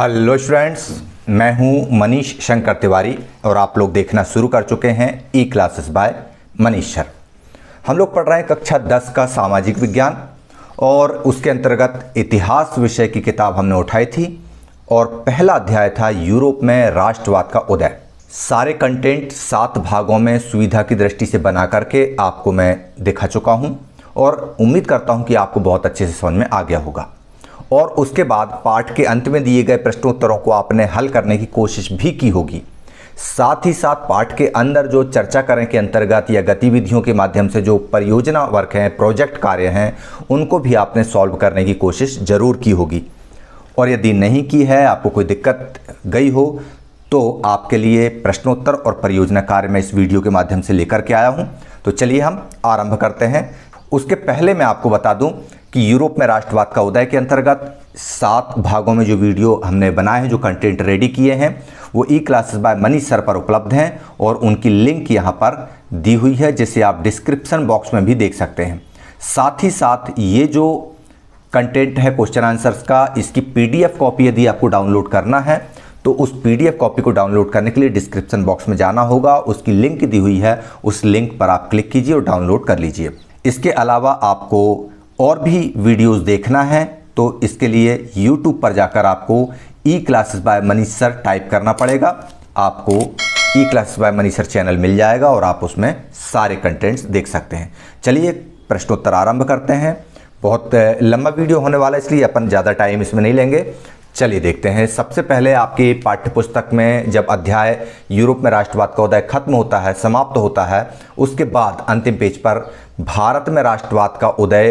hello students मैं हूं मनीष शंकर तिवारी और आप लोग देखना शुरू कर चुके हैं e classes by Manish sir हम लोग पढ़ रहे हैं कक्षा दस का सामाजिक विज्ञान और उसके अंतर्गत इतिहास विषय की किताब हमने उठाई थी और पहला अध्याय था यूरोप में राष्ट्रवाद का उदय सारे कंटेंट सात भागों में सुविधा की दृष्टि से बना करके आपको मैं दिखा चुका हूँ और उम्मीद करता हूँ कि आपको बहुत अच्छे से समझ में आ गया होगा और उसके बाद पाठ के अंत में दिए गए प्रश्नोत्तरों को आपने हल करने की कोशिश भी की होगी साथ ही साथ पाठ के अंदर जो चर्चा करें के अंतर्गत या गतिविधियों के माध्यम से जो परियोजना वर्क हैं प्रोजेक्ट कार्य हैं उनको भी आपने सॉल्व करने की कोशिश ज़रूर की होगी और यदि नहीं की है आपको कोई दिक्कत गई हो तो आपके लिए प्रश्नोत्तर और परियोजना कार्य मैं इस वीडियो के माध्यम से लेकर के आया हूँ तो चलिए हम आरंभ करते हैं उसके पहले मैं आपको बता दूँ कि यूरोप में राष्ट्रवाद का उदय के अंतर्गत सात भागों में जो वीडियो हमने बनाए हैं जो कंटेंट रेडी किए हैं वो e classes by Manish sir पर उपलब्ध हैं और उनकी लिंक यहाँ पर दी हुई है जिसे आप डिस्क्रिप्सन बॉक्स में भी देख सकते हैं साथ ही साथ ये जो कंटेंट है क्वेश्चन आंसर्स का इसकी पीडीएफ कॉपी यदि आपको डाउनलोड करना है तो उस पीडीएफ कॉपी को डाउनलोड करने के लिए डिस्क्रिप्शन बॉक्स में जाना होगा उसकी लिंक दी हुई है उस लिंक पर आप क्लिक कीजिए और डाउनलोड कर लीजिए इसके अलावा आपको और भी वीडियोस देखना है तो इसके लिए यूट्यूब पर जाकर आपको e classes by Manish sir type करना पड़ेगा आपको e classes by Manish sir channel मिल जाएगा और आप उसमें सारे कंटेंट्स देख सकते हैं चलिए प्रश्नोत्तर आरंभ करते हैं बहुत लंबा वीडियो होने वाला है इसलिए अपन ज़्यादा टाइम इसमें नहीं लेंगे चलिए देखते हैं सबसे पहले आपके पाठ्यपुस्तक में जब अध्याय यूरोप में राष्ट्रवाद का उदय खत्म होता है समाप्त होता है उसके बाद अंतिम पेज पर भारत में राष्ट्रवाद का उदय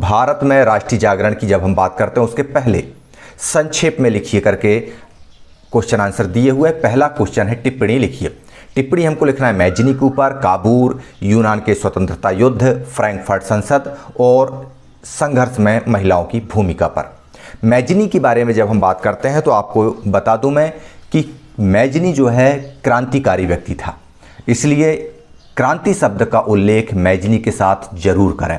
भारत में राष्ट्रीय जागरण की जब हम बात करते हैं उसके पहले संक्षेप में लिखिए करके क्वेश्चन आंसर दिए हुए पहला क्वेश्चन है टिप्पणी लिखिए टिप्पणी हमको लिखना है मैजिनी के ऊपर काबूर यूनान के स्वतंत्रता युद्ध फ्रैंकफर्ट संसद और संघर्ष में महिलाओं की भूमिका पर मैजिनी के बारे में जब हम बात करते हैं तो आपको बता दूं मैं कि मैजिनी जो है क्रांतिकारी व्यक्ति था इसलिए क्रांति शब्द का उल्लेख मैजिनी के साथ जरूर करें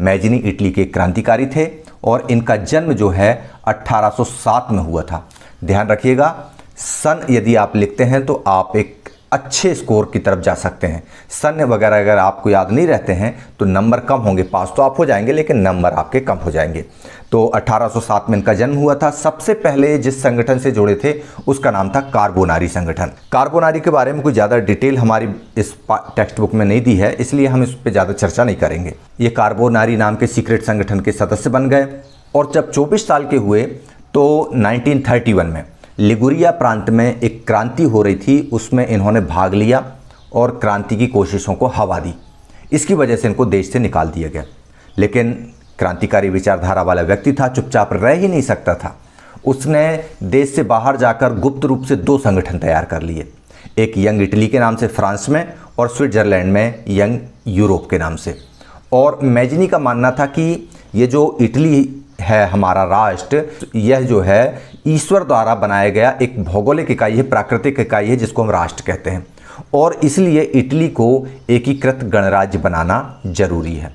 मैजिनी इटली के क्रांतिकारी थे और इनका जन्म जो है 1807 में हुआ था ध्यान रखिएगा सन यदि आप लिखते हैं तो आप एक अच्छे स्कोर की तरफ जा सकते हैं सन्य वगैरह अगर आपको याद नहीं रहते हैं तो नंबर कम होंगे पास तो आप हो जाएंगे लेकिन नंबर आपके कम हो जाएंगे तो 1807 में इनका जन्म हुआ था सबसे पहले जिस संगठन से जुड़े थे उसका नाम था कार्बोनारी संगठन कार्बोनारी के बारे में कोई ज़्यादा डिटेल हमारी इस टेक्स्ट बुक में नहीं दी है इसलिए हम इस पर ज़्यादा चर्चा नहीं करेंगे ये कार्बोनारी नाम के सीक्रेट संगठन के सदस्य बन गए और जब चौबीस साल के हुए तो नाइनटीन में लिगुरिया प्रांत में एक क्रांति हो रही थी उसमें इन्होंने भाग लिया और क्रांति की कोशिशों को हवा दी इसकी वजह से इनको देश से निकाल दिया गया लेकिन क्रांतिकारी विचारधारा वाला व्यक्ति था चुपचाप रह ही नहीं सकता था उसने देश से बाहर जाकर गुप्त रूप से दो संगठन तैयार कर लिए एक यंग इटली के नाम से फ्रांस में और स्विट्जरलैंड में यंग यूरोप के नाम से और मैजनी का मानना था कि ये जो इटली है हमारा राष्ट्र यह जो है ईश्वर द्वारा बनाया गया एक भौगोलिक इकाई है प्राकृतिक इकाई है जिसको हम राष्ट्र कहते हैं और इसलिए इटली को एकीकृत गणराज्य बनाना जरूरी है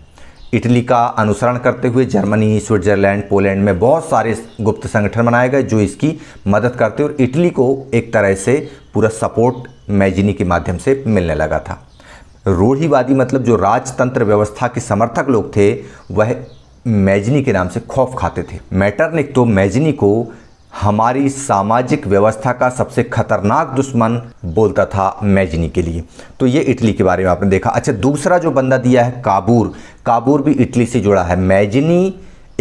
इटली का अनुसरण करते हुए जर्मनी स्विट्जरलैंड पोलैंड में बहुत सारे गुप्त संगठन बनाए गए जो इसकी मदद करते और इटली को एक तरह से पूरा सपोर्ट मैजिनी के माध्यम से मिलने लगा था रूढ़ीवादी मतलब जो राजतंत्र व्यवस्था के समर्थक लोग थे वह मैजिनी के नाम से खौफ खाते थे मैटरनिक तो मैजिनी को हमारी सामाजिक व्यवस्था का सबसे खतरनाक दुश्मन बोलता था मैजनी के लिए तो ये इटली के बारे में आपने देखा अच्छा दूसरा जो बंदा दिया है काबूर काबूर भी इटली से जुड़ा है मैजनी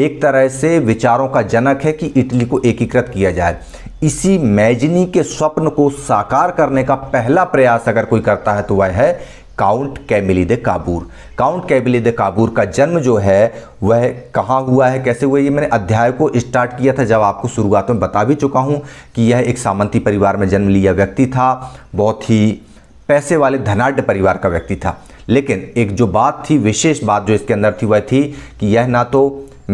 एक तरह से विचारों का जनक है कि इटली को एकीकृत किया जाए इसी मैजनी के स्वप्न को साकार करने का पहला प्रयास अगर कोई करता है तो वह है count Camillo de Cavour count Camillo de Cavour का जन्म जो है वह कहाँ हुआ है कैसे हुआ ये मैंने अध्याय को स्टार्ट किया था जब आपको शुरुआत में बता भी चुका हूँ कि यह एक सामंती परिवार में जन्म लिया व्यक्ति था बहुत ही पैसे वाले धनाढ़ परिवार का व्यक्ति था लेकिन एक जो बात थी विशेष बात जो इसके अंदर थी वह थी कि यह ना तो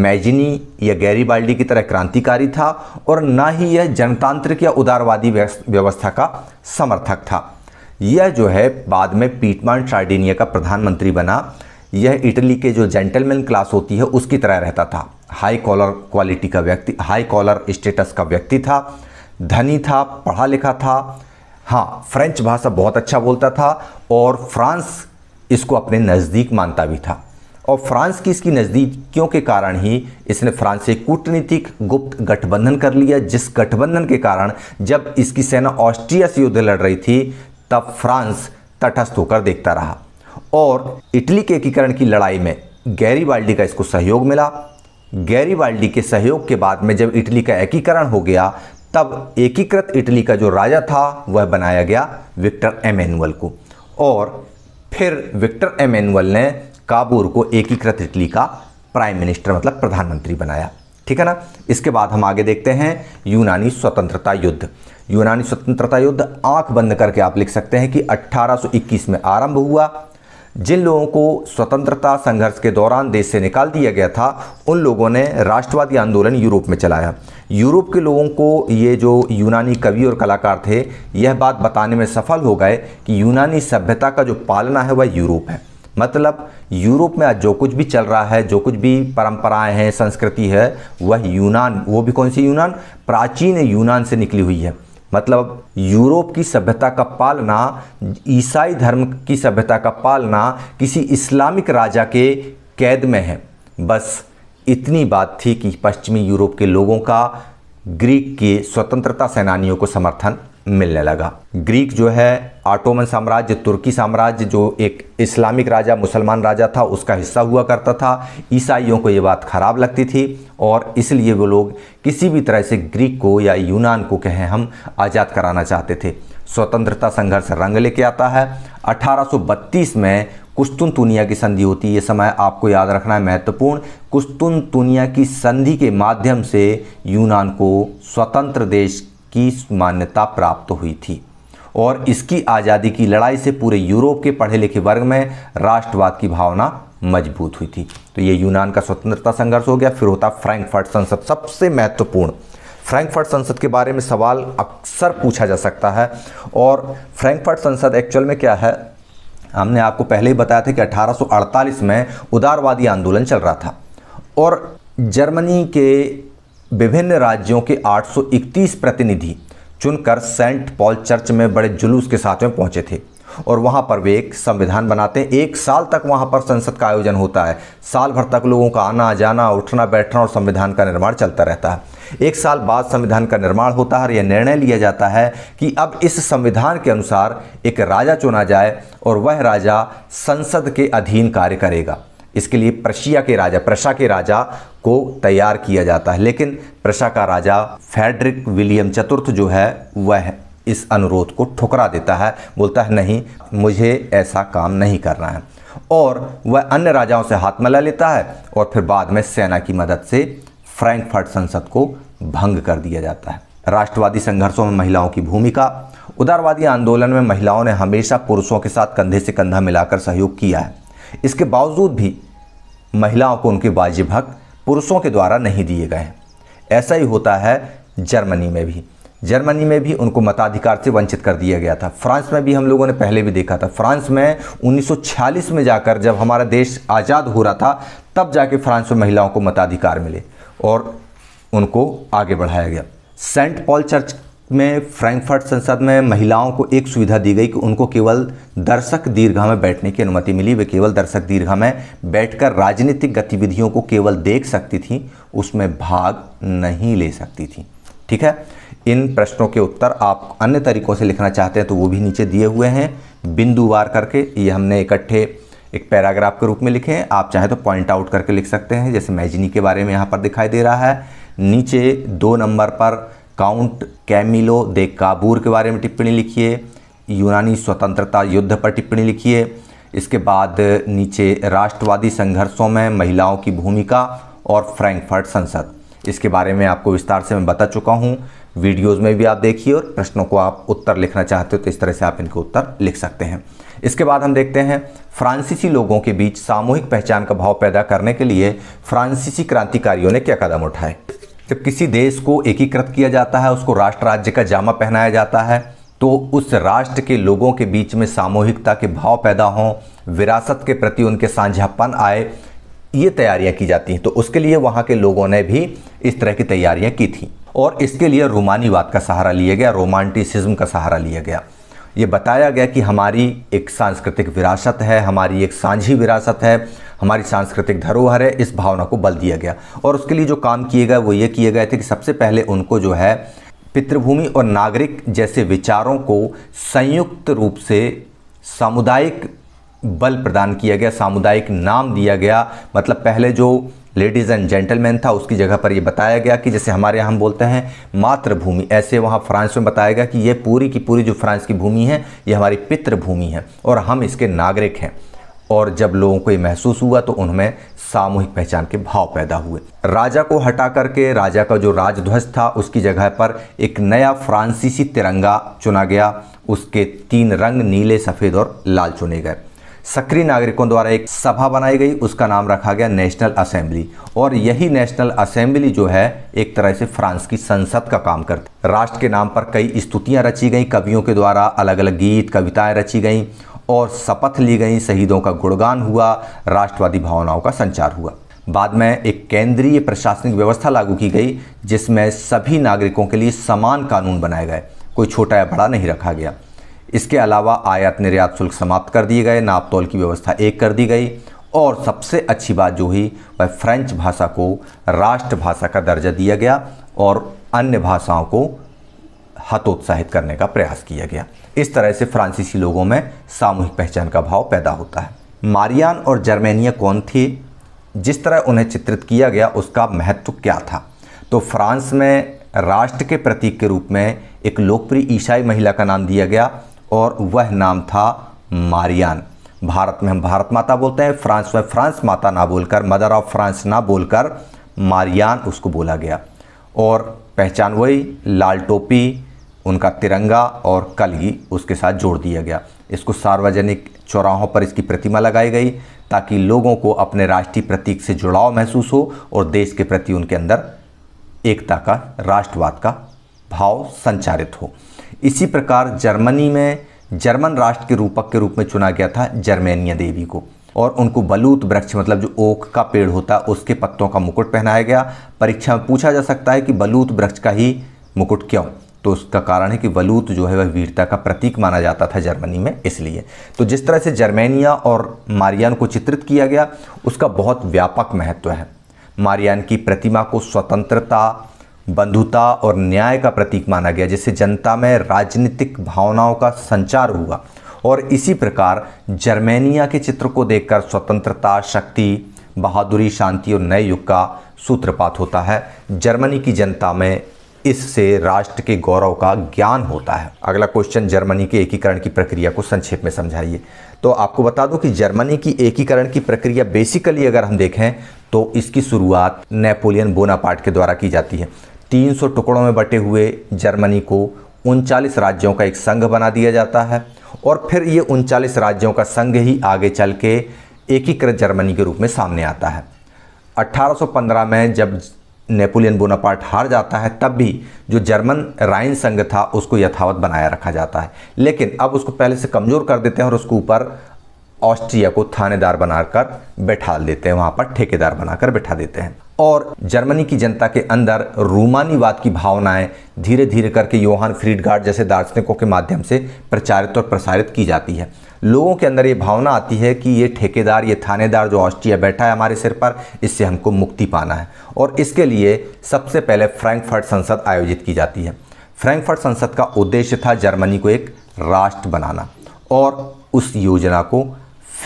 मैजिनी या गैरी बाल्डी की तरह क्रांतिकारी था और ना ही यह जनतांत्रिक या उदारवादी व्यवस्था का समर्थक था यह जो है बाद में पीटमान सार्डिनिया का प्रधानमंत्री बना यह इटली के जो जेंटलमैन क्लास होती है उसकी तरह रहता था हाई कॉलर क्वालिटी का व्यक्ति हाई कॉलर स्टेटस का व्यक्ति था धनी था पढ़ा लिखा था हाँ फ्रेंच भाषा बहुत अच्छा बोलता था और फ्रांस इसको अपने नज़दीक मानता भी था और फ्रांस की इसकी नज़दीकियों के कारण ही इसने फ्रांस से कूटनीतिक गुप्त गठबंधन कर लिया जिस गठबंधन के कारण जब इसकी सेना ऑस्ट्रिया से युद्ध लड़ रही थी तब फ्रांस तटस्थ होकर देखता रहा और इटली के एकीकरण की लड़ाई में गैरीवाल्डी का इसको सहयोग मिला गैरीवाल्डी के सहयोग के बाद में जब इटली का एकीकरण हो गया तब एकीकृत इटली का जो राजा था वह बनाया गया विक्टर एमेनुअल को और फिर विक्टर एमेनुअल ने काबूर को एकीकृत इटली का प्राइम मिनिस्टर मतलब प्रधानमंत्री बनाया ठीक है ना इसके बाद हम आगे देखते हैं यूनानी स्वतंत्रता युद्ध यूनानी स्वतंत्रता युद्ध आंख बंद करके आप लिख सकते हैं कि 1821 में आरंभ हुआ जिन लोगों को स्वतंत्रता संघर्ष के दौरान देश से निकाल दिया गया था उन लोगों ने राष्ट्रवादी आंदोलन यूरोप में चलाया यूरोप के लोगों को ये जो यूनानी कवि और कलाकार थे यह बात बताने में सफल हो गए कि यूनानी सभ्यता का जो पालना है वह यूरोप है मतलब यूरोप में आज जो कुछ भी चल रहा है जो कुछ भी परंपराएं हैं संस्कृति है वह यूनान वो भी कौन सी यूनान प्राचीन यूनान से निकली हुई है मतलब यूरोप की सभ्यता का पालना ईसाई धर्म की सभ्यता का पालना किसी इस्लामिक राजा के कैद में है बस इतनी बात थी कि पश्चिमी यूरोप के लोगों का ग्रीक के स्वतंत्रता सेनानियों को समर्थन मिलने लगा ग्रीक जो है ऑटोमन साम्राज्य तुर्की साम्राज्य जो एक इस्लामिक राजा मुसलमान राजा था उसका हिस्सा हुआ करता था ईसाइयों को ये बात ख़राब लगती थी और इसलिए वो लोग किसी भी तरह से ग्रीक को या यूनान को कहें हम आज़ाद कराना चाहते थे स्वतंत्रता संघर्ष रंग लेके आता है 1832 में कुस्तुन तुनिया की संधि होती है ये समय आपको याद रखना है महत्वपूर्ण कुस्तुन तुनिया की संधि के माध्यम से यूनान को स्वतंत्र देश की मान्यता प्राप्त हुई थी और इसकी आज़ादी की लड़ाई से पूरे यूरोप के पढ़े लिखे वर्ग में राष्ट्रवाद की भावना मजबूत हुई थी तो ये यूनान का स्वतंत्रता संघर्ष हो गया फिर होता फ्रैंकफर्ट संसद सबसे महत्वपूर्ण फ्रैंकफर्ट संसद के बारे में सवाल अक्सर पूछा जा सकता है और फ्रैंकफर्ट संसद एक्चुअल में क्या है हमने आपको पहले ही बताया था कि 1848 में उदारवादी आंदोलन चल रहा था और जर्मनी के विभिन्न राज्यों के 831 प्रतिनिधि चुनकर सेंट पॉल चर्च में बड़े जुलूस के साथ में पहुंचे थे और वहाँ पर वे एक संविधान बनाते हैं एक साल तक वहाँ पर संसद का आयोजन होता है साल भर तक लोगों का आना जाना उठना बैठना और संविधान का निर्माण चलता रहता है एक साल बाद संविधान का निर्माण होता है और यह निर्णय लिया जाता है कि अब इस संविधान के अनुसार एक राजा चुना जाए और वह राजा संसद के अधीन कार्य करेगा इसके लिए प्रशिया के राजा प्रशा के राजा को तैयार किया जाता है लेकिन प्रशा का राजा फेडरिक विलियम चतुर्थ जो है वह इस अनुरोध को ठुकरा देता है बोलता है नहीं मुझे ऐसा काम नहीं करना है और वह अन्य राजाओं से हाथ मिला लेता है और फिर बाद में सेना की मदद से फ्रैंकफर्ट संसद को भंग कर दिया जाता है राष्ट्रवादी संघर्षों में महिलाओं की भूमिका उदारवादी आंदोलन में महिलाओं ने हमेशा पुरुषों के साथ कंधे से कंधा मिलाकर सहयोग किया है इसके बावजूद भी महिलाओं को उनके वाजिब हक पुरुषों के द्वारा नहीं दिए गए हैं ऐसा ही होता है जर्मनी में भी जर्मनी में भी उनको मताधिकार से वंचित कर दिया गया था फ्रांस में भी हम लोगों ने पहले भी देखा था फ्रांस में 1946 में जाकर जब हमारा देश आज़ाद हो रहा था तब जाके फ्रांस में महिलाओं को मताधिकार मिले और उनको आगे बढ़ाया गया सेंट पॉल चर्च में फ्रैंकफर्ट संसद में महिलाओं को एक सुविधा दी गई कि उनको केवल दर्शक दीर्घा में बैठने की अनुमति मिली वे केवल दर्शक दीर्घा में बैठकर राजनीतिक गतिविधियों को केवल देख सकती थी उसमें भाग नहीं ले सकती थी ठीक है इन प्रश्नों के उत्तर आप अन्य तरीक़ों से लिखना चाहते हैं तो वो भी नीचे दिए हुए हैं बिंदुवार करके ये हमने इकट्ठे एक पैराग्राफ के रूप में लिखें आप चाहें तो पॉइंट आउट करके लिख सकते हैं जैसे मैजिनी के बारे में यहाँ पर दिखाई दे रहा है नीचे दो नंबर पर काउंट कैमिलो दे काबूर के बारे में टिप्पणी लिखिए यूनानी स्वतंत्रता युद्ध पर टिप्पणी लिखिए इसके बाद नीचे राष्ट्रवादी संघर्षों में महिलाओं की भूमिका और फ्रैंकफर्ट संसद इसके बारे में आपको विस्तार से मैं बता चुका हूँ वीडियोज़ में भी आप देखिए और प्रश्नों को आप उत्तर लिखना चाहते हो तो इस तरह से आप इनके उत्तर लिख सकते हैं इसके बाद हम देखते हैं फ्रांसीसी लोगों के बीच सामूहिक पहचान का भाव पैदा करने के लिए फ्रांसीसी क्रांतिकारियों ने क्या कदम उठाए जब किसी देश को एकीकृत किया जाता है उसको राष्ट्र राज्य का जामा पहनाया जाता है तो उस राष्ट्र के लोगों के बीच में सामूहिकता के भाव पैदा हों विरासत के प्रति उनके साझापन आए ये तैयारियां की जाती हैं तो उसके लिए वहाँ के लोगों ने भी इस तरह की तैयारियां की थी और इसके लिए रोमानीवाद का सहारा लिया गया रोमांटिसिज्म का सहारा लिया गया ये बताया गया कि हमारी एक सांस्कृतिक विरासत है हमारी एक साझी विरासत है हमारी सांस्कृतिक धरोहर है इस भावना को बल दिया गया और उसके लिए जो काम किए गए वो ये किए गए थे कि सबसे पहले उनको जो है पितृभूमि और नागरिक जैसे विचारों को संयुक्त रूप से सामुदायिक बल प्रदान किया गया सामुदायिक नाम दिया गया मतलब पहले जो लेडीज़ एंड जेंटलमैन था उसकी जगह पर ये बताया गया कि जैसे हमारे यहाँ हम बोलते हैं मातृभूमि ऐसे वहाँ फ्रांस में बताया गया कि ये पूरी की पूरी जो फ्रांस की भूमि है ये हमारी पितृभूमि है और हम इसके नागरिक हैं और जब लोगों को ये महसूस हुआ तो उनमें सामूहिक पहचान के भाव पैदा हुए राजा को हटा करके राजा का जो राजध्वज था उसकी जगह पर एक नया फ्रांसीसी तिरंगा चुना गया उसके तीन रंग नीले सफ़ेद और लाल चुने गए सक्रिय नागरिकों द्वारा एक सभा बनाई गई उसका नाम रखा गया नेशनल असेंबली और यही नेशनल असेंबली जो है एक तरह से फ्रांस की संसद का काम करती राष्ट्र के नाम पर कई स्तुतियां रची गई कवियों के द्वारा अलग अलग गीत कविताएं रची गई और शपथ ली गई शहीदों का गुणगान हुआ राष्ट्रवादी भावनाओं का संचार हुआ बाद में एक केंद्रीय प्रशासनिक व्यवस्था लागू की गई जिसमें सभी नागरिकों के लिए समान कानून बनाए गए कोई छोटा या बड़ा नहीं रखा गया इसके अलावा आयात निर्यात शुल्क समाप्त कर दिए गए नाप तोल की व्यवस्था एक कर दी गई और सबसे अच्छी बात जो हुई वह फ्रेंच भाषा को राष्ट्रभाषा का दर्जा दिया गया और अन्य भाषाओं को हतोत्साहित करने का प्रयास किया गया इस तरह से फ्रांसीसी लोगों में सामूहिक पहचान का भाव पैदा होता है मारियान और जर्मेनिया कौन थी जिस तरह उन्हें चित्रित किया गया उसका महत्व क्या था तो फ्रांस में राष्ट्र के प्रतीक के रूप में एक लोकप्रिय ईसाई महिला का नाम दिया गया और वह नाम था मारियान भारत में हम भारत माता बोलते हैं फ्रांस में फ्रांस माता ना बोलकर मदर ऑफ फ्रांस ना बोलकर मारियान उसको बोला गया और पहचान वही लाल टोपी उनका तिरंगा और कलगी उसके साथ जोड़ दिया गया इसको सार्वजनिक चौराहों पर इसकी प्रतिमा लगाई गई ताकि लोगों को अपने राष्ट्रीय प्रतीक से जुड़ाव महसूस हो और देश के प्रति उनके अंदर एकता का राष्ट्रवाद का भाव संचारित हो इसी प्रकार जर्मनी में जर्मन राष्ट्र के रूपक के रूप में चुना गया था जर्मेनिया देवी को और उनको बलूत वृक्ष मतलब जो ओक का पेड़ होता है उसके पत्तों का मुकुट पहनाया गया परीक्षा में पूछा जा सकता है कि बलूत वृक्ष का ही मुकुट क्यों तो उसका कारण है कि बलूत जो है वह वीरता का प्रतीक माना जाता था जर्मनी में इसलिए तो जिस तरह से जर्मेनिया और मारियान को चित्रित किया गया उसका बहुत व्यापक महत्व है मारियान की प्रतिमा को स्वतंत्रता बंधुता और न्याय का प्रतीक माना गया जिससे जनता में राजनीतिक भावनाओं का संचार हुआ और इसी प्रकार जर्मेनिया के चित्र को देखकर स्वतंत्रता शक्ति बहादुरी शांति और नए युग का सूत्रपात होता है जर्मनी की जनता में इससे राष्ट्र के गौरव का ज्ञान होता है अगला क्वेश्चन जर्मनी के एकीकरण की प्रक्रिया को संक्षेप में समझाइए तो आपको बता दूं कि जर्मनी की एकीकरण की प्रक्रिया बेसिकली अगर हम देखें तो इसकी शुरुआत नेपोलियन बोनापार्ट के द्वारा की जाती है 300 टुकड़ों में बटे हुए जर्मनी को उनचालीस राज्यों का एक संघ बना दिया जाता है और फिर ये उनचालीस राज्यों का संघ ही आगे चल के एकीकृत जर्मनी के रूप में सामने आता है 1815 में जब नेपोलियन बोनापार्ट हार जाता है तब भी जो जर्मन राइन संघ था उसको यथावत बनाया रखा जाता है लेकिन अब उसको पहले से कमज़ोर कर देते हैं और उसके ऊपर ऑस्ट्रिया को थानेदार बनाकर बैठा देते हैं वहाँ पर ठेकेदार बनाकर बैठा देते हैं और जर्मनी की जनता के अंदर रूमानीवाद की भावनाएं धीरे धीरे करके योहान फ्रीडगार्ड जैसे दार्शनिकों के माध्यम से प्रचारित और प्रसारित की जाती है लोगों के अंदर ये भावना आती है कि ये ठेकेदार ये थानेदार जो ऑस्ट्रिया बैठा है हमारे सिर पर इससे हमको मुक्ति पाना है और इसके लिए सबसे पहले फ्रैंकफर्ट संसद आयोजित की जाती है फ्रैंकफर्ट संसद का उद्देश्य था जर्मनी को एक राष्ट्र बनाना और उस योजना को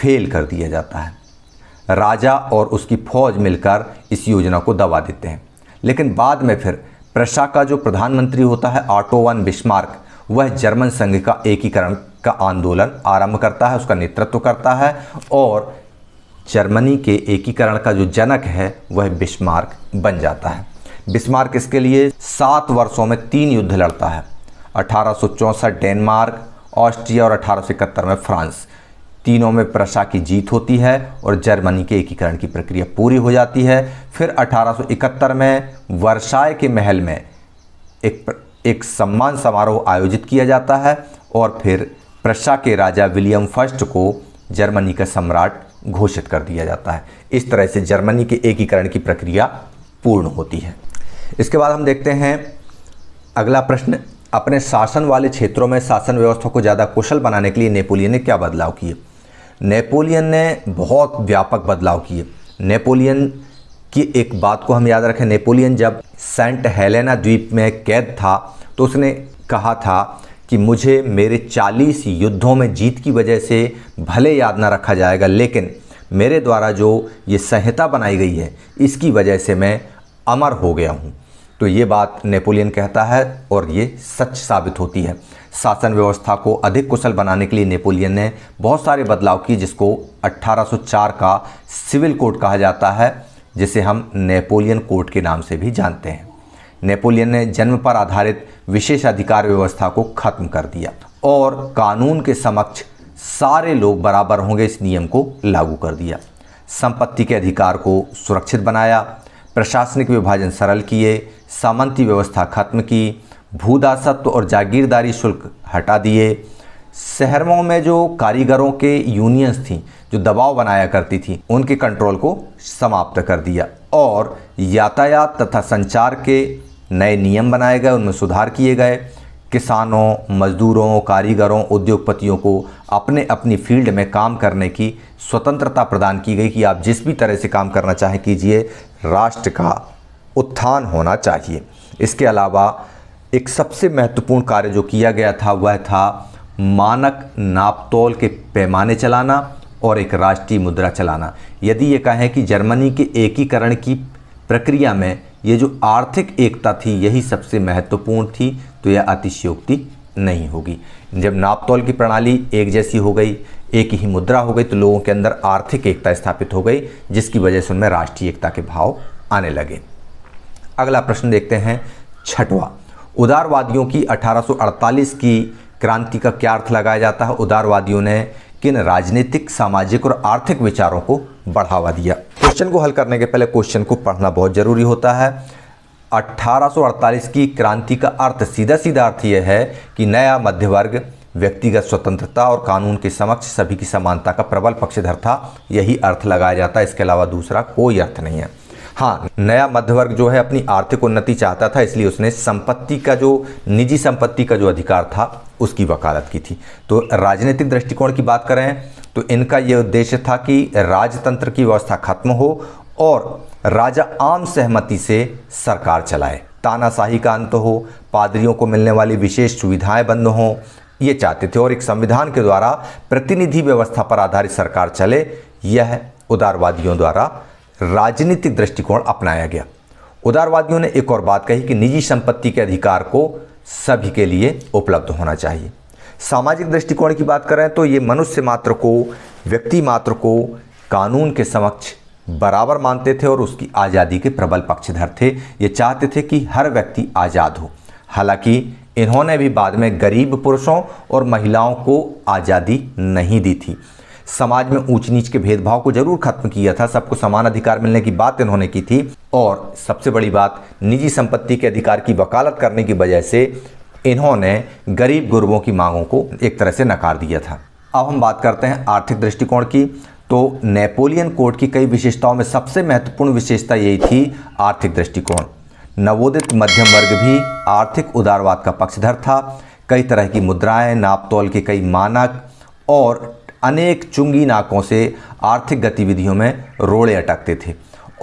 फेल कर दिया जाता है राजा और उसकी फौज मिलकर इस योजना को दबा देते हैं लेकिन बाद में फिर प्रशा का जो प्रधानमंत्री होता है ऑटो वन बिस्मार्क वह जर्मन संघ का एकीकरण का आंदोलन आरंभ करता है उसका नेतृत्व करता है और जर्मनी के एकीकरण का जो जनक है वह बिस्मार्क बन जाता है बिस्मार्क इसके लिए सात वर्षों में तीन युद्ध लड़ता है अठारह डेनमार्क ऑस्ट्रिया और अठारह में फ्रांस तीनों में प्रशा की जीत होती है और जर्मनी के एकीकरण की प्रक्रिया पूरी हो जाती है फिर 1871 में वर्षाए के महल में एक एक सम्मान समारोह आयोजित किया जाता है और फिर प्रशा के राजा विलियम फर्स्ट को जर्मनी का सम्राट घोषित कर दिया जाता है इस तरह से जर्मनी के एकीकरण की प्रक्रिया पूर्ण होती है इसके बाद हम देखते हैं अगला प्रश्न अपने शासन वाले क्षेत्रों में शासन व्यवस्था को ज़्यादा कुशल बनाने के लिए नेपोलियन ने क्या बदलाव किए नेपोलियन ने बहुत व्यापक बदलाव किए नेपोलियन की एक बात को हम याद रखें नेपोलियन जब सेंट हेलेना द्वीप में कैद था तो उसने कहा था कि मुझे मेरे 40 युद्धों में जीत की वजह से भले याद ना रखा जाएगा लेकिन मेरे द्वारा जो ये संहिता बनाई गई है इसकी वजह से मैं अमर हो गया हूँ तो ये बात नेपोलियन कहता है और ये सच साबित होती है शासन व्यवस्था को अधिक कुशल बनाने के लिए नेपोलियन ने बहुत सारे बदलाव किए जिसको 1804 का सिविल कोड कहा जाता है जिसे हम नेपोलियन कोड के नाम से भी जानते हैं नेपोलियन ने जन्म पर आधारित विशेष अधिकार व्यवस्था को खत्म कर दिया और कानून के समक्ष सारे लोग बराबर होंगे इस नियम को लागू कर दिया संपत्ति के अधिकार को सुरक्षित बनाया प्रशासनिक विभाजन सरल किए सामंती व्यवस्था खत्म की भूदासत्व और जागीरदारी शुल्क हटा दिए शहरों में जो कारीगरों के यूनियंस थी जो दबाव बनाया करती थी उनके कंट्रोल को समाप्त कर दिया और यातायात तथा संचार के नए नियम बनाए गए उनमें सुधार किए गए किसानों मजदूरों कारीगरों उद्योगपतियों को अपने अपनी फील्ड में काम करने की स्वतंत्रता प्रदान की गई कि आप जिस भी तरह से काम करना चाहें कीजिए राष्ट्र का उत्थान होना चाहिए इसके अलावा एक सबसे महत्वपूर्ण कार्य जो किया गया था वह था मानक नापतोल के पैमाने चलाना और एक राष्ट्रीय मुद्रा चलाना यदि ये कहें कि जर्मनी के एकीकरण की प्रक्रिया में ये जो आर्थिक एकता थी यही सबसे महत्वपूर्ण थी तो यह अतिशयोक्ति नहीं होगी जब नापतोल की प्रणाली एक जैसी हो गई एक ही मुद्रा हो गई तो लोगों के अंदर आर्थिक एकता स्थापित हो गई जिसकी वजह से उनमें राष्ट्रीय एकता के भाव आने लगे अगला प्रश्न देखते हैं छठवा उदारवादियों की 1848 की क्रांति का क्या अर्थ लगाया जाता है उदारवादियों ने किन राजनीतिक सामाजिक और आर्थिक विचारों को बढ़ावा दिया क्वेश्चन को हल करने के पहले क्वेश्चन को पढ़ना बहुत ज़रूरी होता है 1848 की क्रांति का अर्थ सीधा सीधा अर्थ यह है कि नया मध्य वर्ग व्यक्तिगत स्वतंत्रता और कानून के समक्ष सभी की समानता का प्रबल पक्षधर था यही अर्थ लगाया जाता है इसके अलावा दूसरा कोई अर्थ नहीं है हाँ नया मध्य वर्ग जो है अपनी आर्थिक उन्नति चाहता था इसलिए उसने संपत्ति का जो निजी संपत्ति का जो अधिकार था उसकी वकालत की थी तो राजनीतिक दृष्टिकोण की बात करें तो इनका यह उद्देश्य था कि राजतंत्र की व्यवस्था खत्म हो और राजा आम सहमति से सरकार चलाए तानाशाही का अंत हो पादरियों को मिलने वाली विशेष सुविधाएं बंद हों ये चाहते थे और एक संविधान के द्वारा प्रतिनिधि व्यवस्था पर आधारित सरकार चले यह उदारवादियों द्वारा राजनीतिक दृष्टिकोण अपनाया गया उदारवादियों ने एक और बात कही कि निजी संपत्ति के अधिकार को सभी के लिए उपलब्ध होना चाहिए सामाजिक दृष्टिकोण की बात करें तो ये मनुष्य मात्र को व्यक्ति मात्र को कानून के समक्ष बराबर मानते थे और उसकी आज़ादी के प्रबल पक्षधर थे ये चाहते थे कि हर व्यक्ति आज़ाद हो हालांकि इन्होंने भी बाद में गरीब पुरुषों और महिलाओं को आज़ादी नहीं दी थी समाज में ऊंच नीच के भेदभाव को जरूर खत्म किया था सबको समान अधिकार मिलने की बात इन्होंने की थी और सबसे बड़ी बात निजी संपत्ति के अधिकार की वकालत करने की वजह से इन्होंने गरीब गुरबों की मांगों को एक तरह से नकार दिया था अब हम बात करते हैं आर्थिक दृष्टिकोण की तो नेपोलियन कोर्ट की कई विशेषताओं में सबसे महत्वपूर्ण विशेषता यही थी आर्थिक दृष्टिकोण नवोदित मध्यम वर्ग भी आर्थिक उदारवाद का पक्षधर था कई तरह की मुद्राएं नापतोल के कई मानक और अनेक चुंगी नाकों से आर्थिक गतिविधियों में रोड़े अटकते थे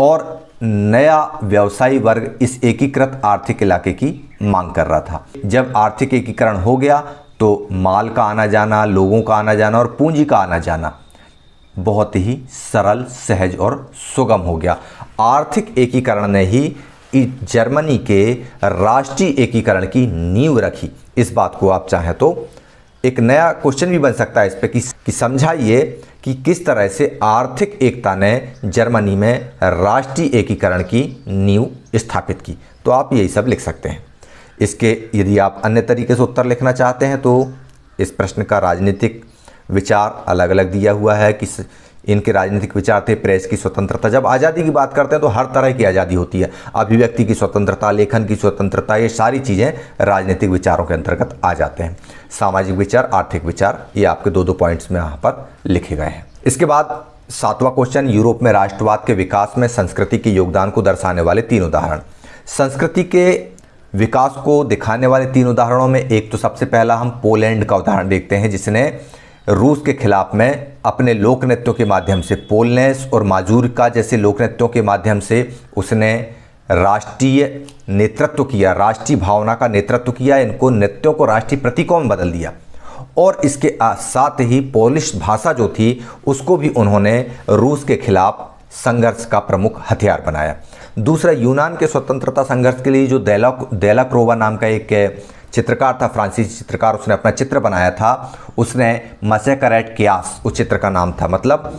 और नया व्यवसायी वर्ग इस एकीकृत आर्थिक इलाके की मांग कर रहा था जब आर्थिक एकीकरण हो गया तो माल का आना जाना लोगों का आना जाना और पूंजी का आना जाना बहुत ही सरल सहज और सुगम हो गया आर्थिक एकीकरण ने ही जर्मनी के राष्ट्रीय एकीकरण की नींव रखी इस बात को आप चाहें तो एक नया क्वेश्चन भी बन सकता है इस पर कि कि समझाइए कि किस तरह से आर्थिक एकता ने जर्मनी में राष्ट्रीय एकीकरण की नींव स्थापित की तो आप यही सब लिख सकते हैं इसके यदि आप अन्य तरीके से उत्तर लिखना चाहते हैं तो इस प्रश्न का राजनीतिक विचार अलग अलग दिया हुआ है कि इनके राजनीतिक विचार थे प्रेस की स्वतंत्रता जब आज़ादी की बात करते हैं तो हर तरह की आज़ादी होती है अभिव्यक्ति की स्वतंत्रता लेखन की स्वतंत्रता ये सारी चीज़ें राजनीतिक विचारों के अंतर्गत आ जाते हैं सामाजिक विचार आर्थिक विचार ये आपके दो दो पॉइंट्स में यहाँ पर लिखे गए हैं इसके बाद सातवां क्वेश्चन यूरोप में राष्ट्रवाद के विकास में संस्कृति के योगदान को दर्शाने वाले तीन उदाहरण संस्कृति के विकास को दिखाने वाले तीन उदाहरणों में एक तो सबसे पहला हम पोलैंड का उदाहरण देखते हैं जिसने रूस के खिलाफ में अपने लोक नृत्यों के माध्यम से पोलनेस और का जैसे लोक नृत्यों के माध्यम से उसने राष्ट्रीय नेतृत्व किया राष्ट्रीय भावना का नेतृत्व किया इनको नृत्यों को राष्ट्रीय प्रतीकों में बदल दिया और इसके साथ ही पोलिश भाषा जो थी उसको भी उन्होंने रूस के खिलाफ संघर्ष का प्रमुख हथियार बनाया दूसरा यूनान के स्वतंत्रता संघर्ष के लिए जो दैला दैला नाम का एक चित्रकार था फ्रांसीसी चित्रकार उसने अपना चित्र बनाया था उसने मसेकरेट कियास उस चित्र का नाम था मतलब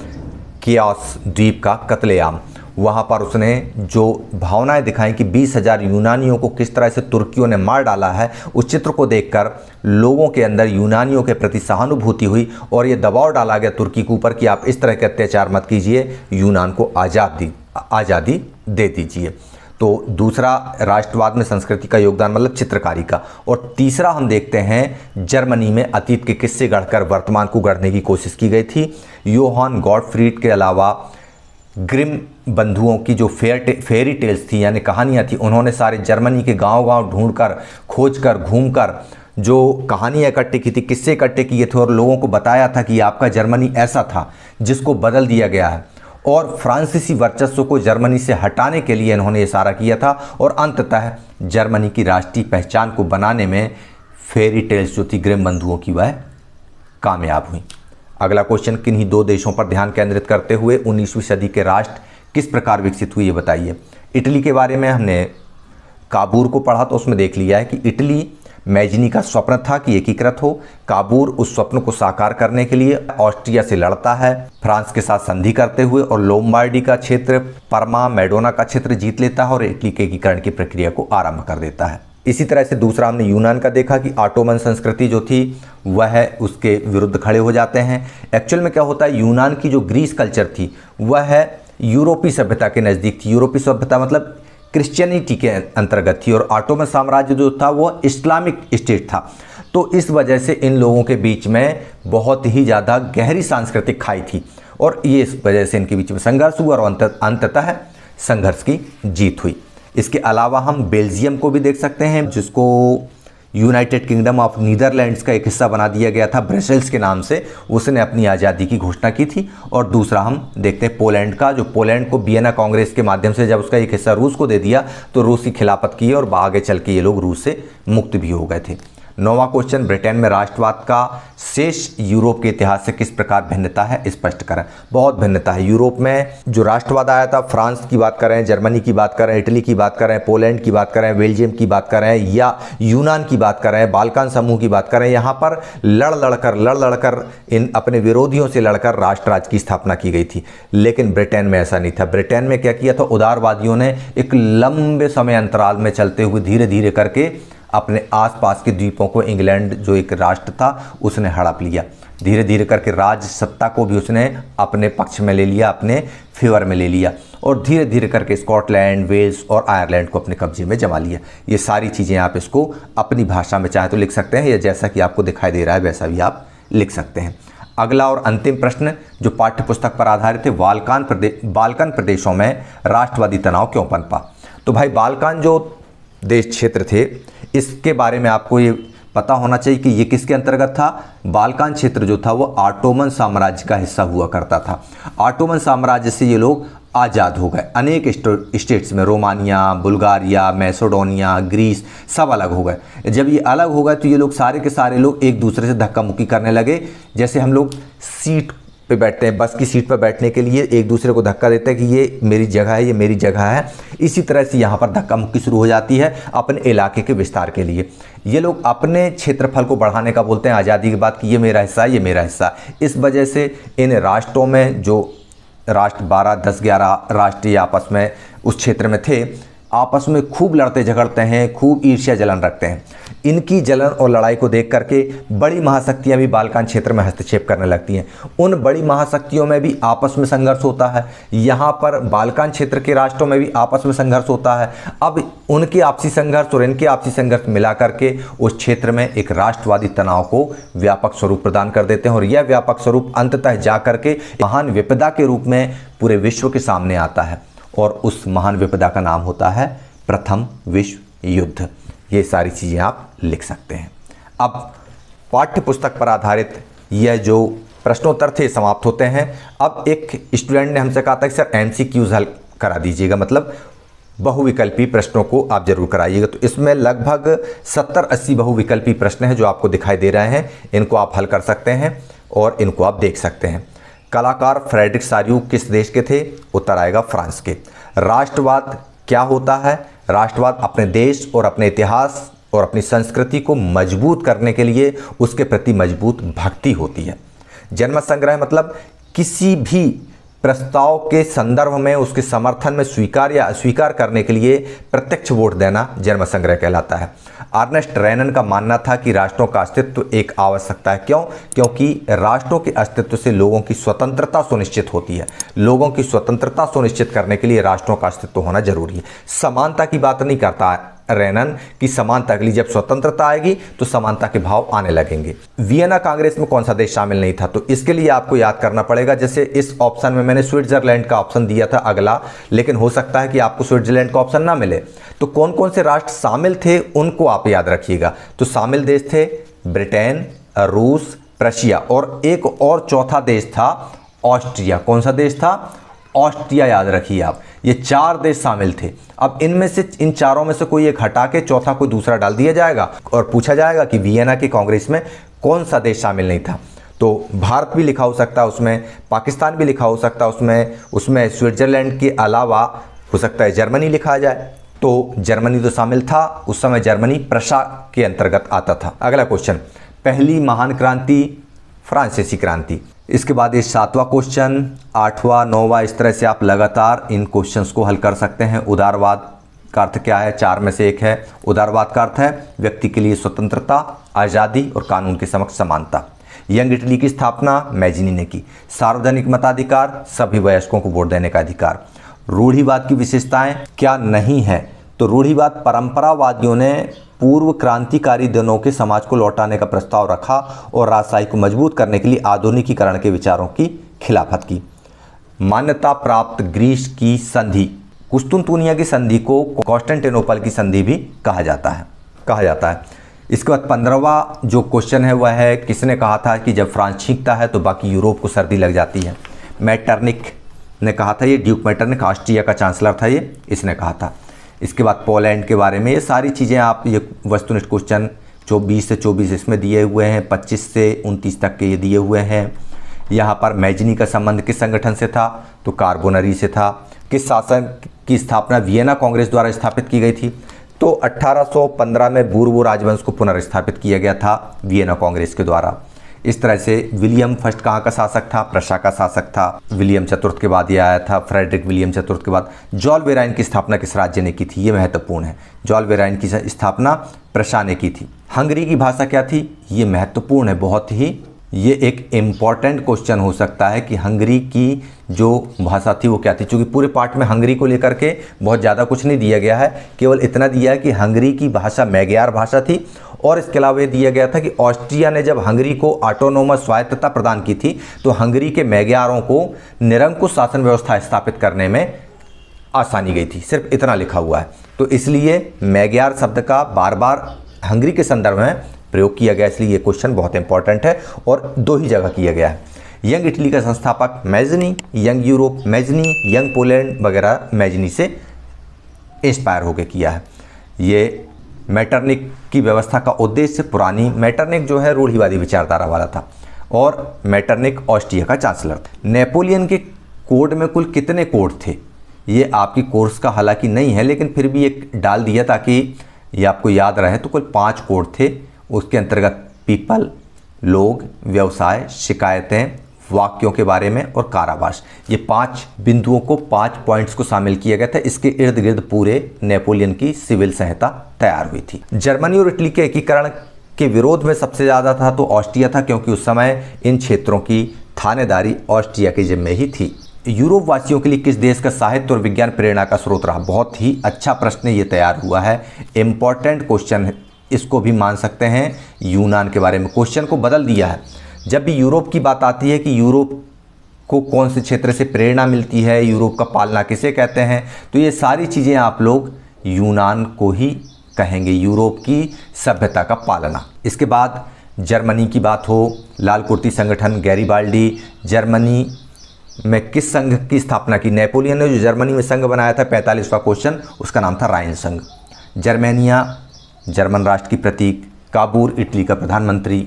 कियास द्वीप का कतलेआम वहाँ पर उसने जो भावनाएं दिखाई कि बीस हज़ार यूनानियों को किस तरह से तुर्कियों ने मार डाला है उस चित्र को देखकर लोगों के अंदर यूनानियों के प्रति सहानुभूति हुई और ये दबाव डाला गया तुर्की के ऊपर कि आप इस तरह के अत्याचार मत कीजिए यूनान को आज़ादी आज़ादी दे दीजिए तो दूसरा राष्ट्रवाद में संस्कृति का योगदान मतलब चित्रकारी का और तीसरा हम देखते हैं जर्मनी में अतीत के किस्से गढ़कर वर्तमान को गढ़ने की कोशिश की गई थी योहान गॉडफ्रीड के अलावा ग्रिम बंधुओं की जो फेयर टे, फेरी टेल्स थी यानी कहानियाँ थी उन्होंने सारे जर्मनी के गांव गांव ढूंढकर खोजकर घूमकर जो कहानियाँ इकट्ठे की थी किस्से इकट्ठे किए थे और लोगों को बताया था कि आपका जर्मनी ऐसा था जिसको बदल दिया गया है और फ्रांसीसी वर्चस्व को जर्मनी से हटाने के लिए इन्होंने इशारा किया था और अंततः जर्मनी की राष्ट्रीय पहचान को बनाने में फेरी टेल्स जो थी ग्रिम बंधुओं की वह कामयाब हुई अगला क्वेश्चन किन्हीं दो देशों पर ध्यान केंद्रित करते हुए उन्नीसवीं सदी के राष्ट्र किस प्रकार विकसित हुई ये बताइए इटली के बारे में हमने काबूर को पढ़ा तो उसमें देख लिया है कि इटली मैजिनी का स्वप्न था कि एकीकृत हो काबूर उस स्वप्न को साकार करने के लिए ऑस्ट्रिया से लड़ता है फ्रांस के साथ संधि करते हुए और लोमबार्डी का क्षेत्र परमा मेडोना का क्षेत्र जीत लेता है और इटली के एकीकरण की प्रक्रिया को आरंभ कर देता है इसी तरह से दूसरा हमने यूनान का देखा कि ऑटोमन संस्कृति जो थी वह उसके विरुद्ध खड़े हो जाते हैं एक्चुअल में क्या होता है यूनान की जो ग्रीस कल्चर थी वह यूरोपीय सभ्यता के नज़दीक थी यूरोपीय सभ्यता मतलब क्रिश्चियनिटी के अंतर्गत थी और ऑटोमन साम्राज्य जो था वह इस्लामिक स्टेट था तो इस वजह से इन लोगों के बीच में बहुत ही ज़्यादा गहरी सांस्कृतिक खाई थी और ये इस वजह से इनके बीच में संघर्ष हुआ और अंततः संघर्ष की जीत हुई इसके अलावा हम बेल्जियम को भी देख सकते हैं जिसको यूनाइटेड किंगडम ऑफ नीदरलैंड्स का एक हिस्सा बना दिया गया था ब्रसेल्स के नाम से उसने अपनी आज़ादी की घोषणा की थी और दूसरा हम देखते हैं पोलैंड का जो पोलैंड को बियना कांग्रेस के माध्यम से जब उसका एक हिस्सा रूस को दे दिया तो रूस की खिलाफत की और आगे चल के ये लोग रूस से मुक्त भी हो गए थे नौवा क्वेश्चन ब्रिटेन में राष्ट्रवाद का शेष यूरोप के इतिहास से किस प्रकार भिन्नता है स्पष्ट करें बहुत भिन्नता है यूरोप में जो राष्ट्रवाद आया था फ्रांस की बात करें जर्मनी की बात करें इटली की बात करें पोलैंड की बात करें बेल्जियम की बात करें या यूनान की बात करें बालकान समूह की बात करें यहाँ पर लड़ लड़कर लड़ लड़कर इन अपने विरोधियों से लड़कर राष्ट्र राज्य की स्थापना की गई थी लेकिन ब्रिटेन में ऐसा नहीं था ब्रिटेन में क्या किया था उदारवादियों ने एक लंबे समय अंतराल में चलते हुए धीरे धीरे करके अपने आसपास के द्वीपों को इंग्लैंड जो एक राष्ट्र था उसने हड़प लिया धीरे धीरे करके राज सत्ता को भी उसने अपने पक्ष में ले लिया अपने फेवर में ले लिया और धीरे धीरे करके स्कॉटलैंड वेल्स और आयरलैंड को अपने कब्जे में जमा लिया ये सारी चीज़ें आप इसको अपनी भाषा में चाहे तो लिख सकते हैं या जैसा कि आपको दिखाई दे रहा है वैसा भी आप लिख सकते हैं अगला और अंतिम प्रश्न जो पाठ्यपुस्तक पर आधारित है बालकान प्रदेश बालकान प्रदेशों में राष्ट्रवादी तनाव क्यों पनपा तो भाई बालकान जो देश क्षेत्र थे इसके बारे में आपको ये पता होना चाहिए कि ये किसके अंतर्गत था बालकान क्षेत्र जो था वो ऑटोमन साम्राज्य का हिस्सा हुआ करता था ऑटोमन साम्राज्य से ये लोग आज़ाद हो गए अनेक स्टेट्स में रोमानिया बुल्गारिया मैसोडोनिया ग्रीस सब अलग हो गए जब ये अलग हो गए तो ये लोग सारे के सारे लोग एक दूसरे से धक्का मुक्की करने लगे जैसे हम लोग सीट पे बैठते हैं बस की सीट पर बैठने के लिए एक दूसरे को धक्का देते हैं कि ये मेरी जगह है ये मेरी जगह है इसी तरह से यहाँ पर धक्का मुक्की शुरू हो जाती है अपने इलाके के विस्तार के लिए ये लोग अपने क्षेत्रफल को बढ़ाने का बोलते हैं आज़ादी के बाद कि ये मेरा हिस्सा है ये मेरा हिस्सा इस वजह से इन राष्ट्रों में जो राष्ट्र बारह दस ग्यारह राष्ट्रीय आपस में उस क्षेत्र में थे आपस में खूब लड़ते झगड़ते हैं खूब ईर्ष्या जलन रखते हैं इनकी जलन और लड़ाई को देख करके बड़ी महाशक्तियाँ भी बालकान क्षेत्र में हस्तक्षेप करने लगती हैं उन बड़ी महाशक्तियों में भी आपस में संघर्ष होता है यहाँ पर बालकान क्षेत्र के राष्ट्रों में भी आपस में संघर्ष होता है अब उनके आपसी संघर्ष और इनके आपसी संघर्ष मिला करके उस क्षेत्र में एक राष्ट्रवादी तनाव को व्यापक स्वरूप प्रदान कर देते हैं और यह व्यापक स्वरूप अंततः जा करके महान विपदा के रूप में पूरे विश्व के सामने आता है और उस महान विपदा का नाम होता है प्रथम विश्व युद्ध ये सारी चीज़ें आप लिख सकते हैं अब पाठ्य पुस्तक पर आधारित यह जो प्रश्नोत्तर थे समाप्त होते हैं अब एक स्टूडेंट ने हमसे कहा था कि सर एम सी क्यूज़ हल करा दीजिएगा मतलब बहुविकल्पी प्रश्नों को आप जरूर कराइएगा तो इसमें लगभग सत्तर अस्सी बहुविकल्पी प्रश्न हैं जो आपको दिखाई दे रहे हैं इनको आप हल कर सकते हैं और इनको आप देख सकते हैं कलाकार फ्रेडरिक सारियू किस देश के थे उत्तर आएगा फ्रांस के राष्ट्रवाद क्या होता है राष्ट्रवाद अपने देश और अपने इतिहास और अपनी संस्कृति को मजबूत करने के लिए उसके प्रति मजबूत भक्ति होती है जन्म संग्रह मतलब किसी भी प्रस्ताव के संदर्भ में उसके समर्थन में स्वीकार या अस्वीकार करने के लिए प्रत्यक्ष वोट देना जन्म संग्रह कहलाता है आर्नेस्ट रैनन का मानना था कि राष्ट्रों का अस्तित्व एक आवश्यकता है क्यों क्योंकि राष्ट्रों के अस्तित्व से लोगों की स्वतंत्रता सुनिश्चित होती है लोगों की स्वतंत्रता सुनिश्चित करने के लिए राष्ट्रों का अस्तित्व होना जरूरी है समानता की बात नहीं करता रैनन की समानता के लिए जब स्वतंत्रता आएगी तो समानता के भाव आने लगेंगे वियना कांग्रेस में कौन सा देश शामिल नहीं था तो इसके लिए आपको याद करना पड़ेगा जैसे इस ऑप्शन में मैंने स्विट्जरलैंड का ऑप्शन दिया था अगला लेकिन हो सकता है कि आपको स्विट्जरलैंड का ऑप्शन ना मिले तो कौन कौन से राष्ट्र शामिल थे उनको आप याद रखिएगा तो शामिल देश थे ब्रिटेन रूस प्रशिया और एक और चौथा देश था ऑस्ट्रिया कौन सा देश था ऑस्ट्रिया याद रखिए आप ये चार देश शामिल थे अब इनमें से इन चारों में से कोई एक हटा के चौथा कोई दूसरा डाल दिया जाएगा और पूछा जाएगा कि वियना के कांग्रेस में कौन सा देश शामिल नहीं था तो भारत भी लिखा हो सकता है उसमें पाकिस्तान भी लिखा हो सकता है उसमें उसमें स्विट्जरलैंड के अलावा हो सकता है जर्मनी लिखा जाए तो जर्मनी तो शामिल था उस समय जर्मनी प्रशा के अंतर्गत आता था अगला क्वेश्चन पहली महान क्रांति फ्रांसीसी क्रांति इसके बाद ये सातवां क्वेश्चन आठवां नौवां इस तरह से आप लगातार इन क्वेश्चंस को हल कर सकते हैं उदारवाद का अर्थ क्या है चार में से एक है उदारवाद का अर्थ है व्यक्ति के लिए स्वतंत्रता आज़ादी और कानून के समक्ष समानता यंग इटली की स्थापना मैजिनी ने की सार्वजनिक मताधिकार सभी वयस्कों को वोट देने का अधिकार रूढ़ीवाद की विशेषताएं क्या नहीं है तो रूढ़ीवाद परंपरावादियों ने पूर्व क्रांतिकारी दिनों के समाज को लौटाने का प्रस्ताव रखा और राजशाही को मजबूत करने के लिए आधुनिकीकरण के विचारों की खिलाफत की मान्यता प्राप्त ग्रीस की संधि कुस्तुनतुनिया की संधि को कॉन्स्टेंटिनोपल की संधि भी कहा जाता है कहा जाता है इसके बाद पंद्रहवा जो क्वेश्चन है वह है किसने कहा था कि जब फ्रांस छींकता है तो बाकी यूरोप को सर्दी लग जाती है मैटर्निक ने कहा था ये ड्यूक मैटर्निक ऑस्ट्रिया का चांसलर था ये इसने कहा था इसके बाद पोलैंड के बारे में ये सारी चीज़ें आप ये वस्तुनिष्ठ क्वेश्चन चौबीस से चौबीस इसमें दिए हुए हैं पच्चीस से उनतीस तक के ये दिए हुए हैं यहाँ पर मैजनी का संबंध किस संगठन से था तो कार्बोनरी से था किस शासन की स्थापना वियना कांग्रेस द्वारा स्थापित की गई थी तो 1815 में बूरबू राजवंश को पुनर्स्थापित किया गया था वियना कांग्रेस के द्वारा इस तरह से विलियम फर्स्ट कहाँ का शासक था प्रशा का शासक था विलियम चतुर्थ के बाद यह आया था फ्रेडरिक विलियम चतुर्थ के बाद जॉल वेराइन की स्थापना किस राज्य ने की थी ये महत्वपूर्ण है जॉल वेराइन की स्थापना प्रशा ने की थी हंगरी की भाषा क्या थी ये महत्वपूर्ण है बहुत ही ये एक इम्पॉर्टेंट क्वेश्चन हो सकता है कि हंगरी की जो भाषा थी वो क्या थी क्योंकि पूरे पार्ट में हंगरी को लेकर के बहुत ज़्यादा कुछ नहीं दिया गया है केवल इतना दिया है कि हंगरी की भाषा मैग्यार भाषा थी और इसके अलावा ये दिया गया था कि ऑस्ट्रिया ने जब हंगरी को ऑटोनोमस स्वायत्तता प्रदान की थी तो हंगरी के मैग्यारों को निरंकुश शासन व्यवस्था स्थापित करने में आसानी गई थी सिर्फ इतना लिखा हुआ है तो इसलिए मैग्यार शब्द का बार बार हंगरी के संदर्भ में प्रयोग किया गया इसलिए ये क्वेश्चन बहुत इंपॉर्टेंट है और दो ही जगह किया गया है यंग इटली का संस्थापक Mazzini young Europe Mazzini young Poland वगैरह मैजनी से इंस्पायर होकर किया है ये मैटरनिक की व्यवस्था का उद्देश्य पुरानी मैटरनिक जो है रूढ़ीवादी विचारधारा वाला था और मैटरनिक ऑस्ट्रिया का चांसलर था नेपोलियन के कोड में कुल कितने कोड थे ये आपकी कोर्स का हालांकि नहीं है लेकिन फिर भी एक डाल दिया ताकि ये आपको याद रहे तो कुल पाँच कोड थे उसके अंतर्गत पीपल लोग व्यवसाय शिकायतें वाक्यों के बारे में और कारावास ये पांच बिंदुओं को पांच पॉइंट्स को शामिल किया गया था इसके इर्द गिर्द पूरे नेपोलियन की सिविल संहिता तैयार हुई थी जर्मनी और इटली के एकीकरण के विरोध में सबसे ज़्यादा था तो ऑस्ट्रिया था क्योंकि उस समय इन क्षेत्रों की थानेदारी ऑस्ट्रिया के जिम्मे ही थी यूरोप वासियों के लिए किस देश का साहित्य और विज्ञान प्रेरणा का स्रोत रहा बहुत ही अच्छा प्रश्न ये तैयार हुआ है इम्पॉर्टेंट क्वेश्चन इसको भी मान सकते हैं यूनान के बारे में क्वेश्चन को बदल दिया है जब भी यूरोप की बात आती है कि यूरोप को कौन से क्षेत्र से प्रेरणा मिलती है यूरोप का पालना किसे कहते हैं तो ये सारी चीज़ें आप लोग यूनान को ही कहेंगे यूरोप की सभ्यता का पालना इसके बाद जर्मनी की बात हो लाल कुर्ती संगठन गैरीबाल्डी जर्मनी में किस संघ की स्थापना की नेपोलियन ने जो जर्मनी में संघ बनाया था पैंतालीसवा क्वेश्चन उसका नाम था राइन संघ जर्मेनिया जर्मन राष्ट्र की प्रतीक काबूर इटली का प्रधानमंत्री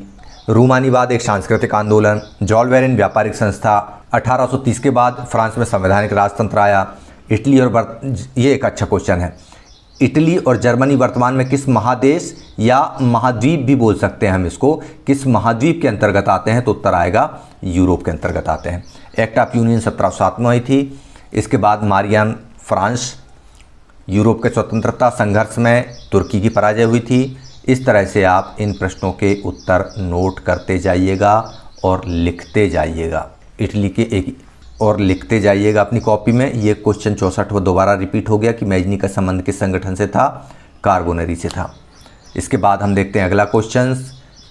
रूमानीवाद एक सांस्कृतिक आंदोलन जॉलवेरिन व्यापारिक संस्था 1830 के बाद फ्रांस में संवैधानिक राजतंत्र आया इटली और ये एक अच्छा क्वेश्चन है इटली और जर्मनी वर्तमान में किस महादेश या महाद्वीप भी बोल सकते हैं हम इसको किस महाद्वीप के अंतर्गत आते हैं तो उत्तर आएगा यूरोप के अंतर्गत आते हैं एक्ट ऑफ यूनियन सत्रह सौ हुई थी इसके बाद मारियन फ्रांस यूरोप के स्वतंत्रता संघर्ष में तुर्की की पराजय हुई थी इस तरह से आप इन प्रश्नों के उत्तर नोट करते जाइएगा और लिखते जाइएगा इटली के एक और लिखते जाइएगा अपनी कॉपी में ये क्वेश्चन चौंसठ वो दोबारा रिपीट हो गया कि मैजनी का संबंध किस संगठन से था कार्बोनरी से था इसके बाद हम देखते हैं अगला क्वेश्चन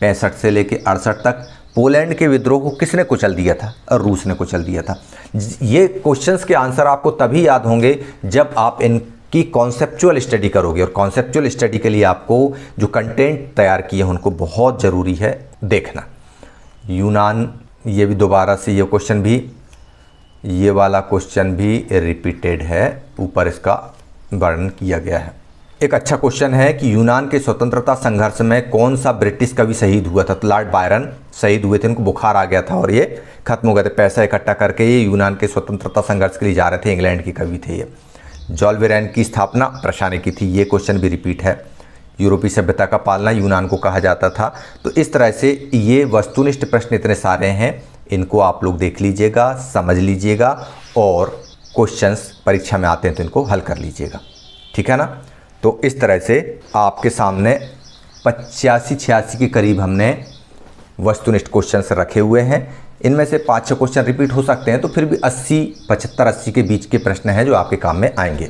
पैंसठ से लेकर अड़सठ तक पोलैंड के विद्रोह को किसने कुचल दिया था और रूस ने कुचल दिया था ये क्वेश्चंस के आंसर आपको तभी याद होंगे जब आप इन कि कॉन्सेप्चुअल स्टडी करोगे और कॉन्सेप्चुअल स्टडी के लिए आपको जो कंटेंट तैयार किए हैं उनको बहुत ज़रूरी है देखना यूनान ये भी दोबारा से ये क्वेश्चन भी ये वाला क्वेश्चन भी रिपीटेड है ऊपर इसका वर्णन किया गया है एक अच्छा क्वेश्चन है कि यूनान के स्वतंत्रता संघर्ष में कौन सा ब्रिटिश कवि शहीद हुआ था लॉर्ड बायरन शहीद हुए थे उनको बुखार आ गया था और ये खत्म हो गए थे पैसा इकट्ठा करके ये यूनान के स्वतंत्रता संघर्ष के लिए जा रहे थे इंग्लैंड के कवि थे ये जॉलवेरैन की स्थापना प्रशाने की थी ये क्वेश्चन भी रिपीट है यूरोपीय सभ्यता का पालना यूनान को कहा जाता था तो इस तरह से ये वस्तुनिष्ठ प्रश्न इतने सारे हैं इनको आप लोग देख लीजिएगा समझ लीजिएगा और क्वेश्चंस परीक्षा में आते हैं तो इनको हल कर लीजिएगा ठीक है ना तो इस तरह से आपके सामने पचासी छियासी के करीब हमने वस्तुनिष्ठ क्वेश्चंस रखे हुए हैं इनमें से पाँच छः क्वेश्चन रिपीट हो सकते हैं तो फिर भी अस्सी पचहत्तर अस्सी के बीच के प्रश्न हैं जो आपके काम में आएंगे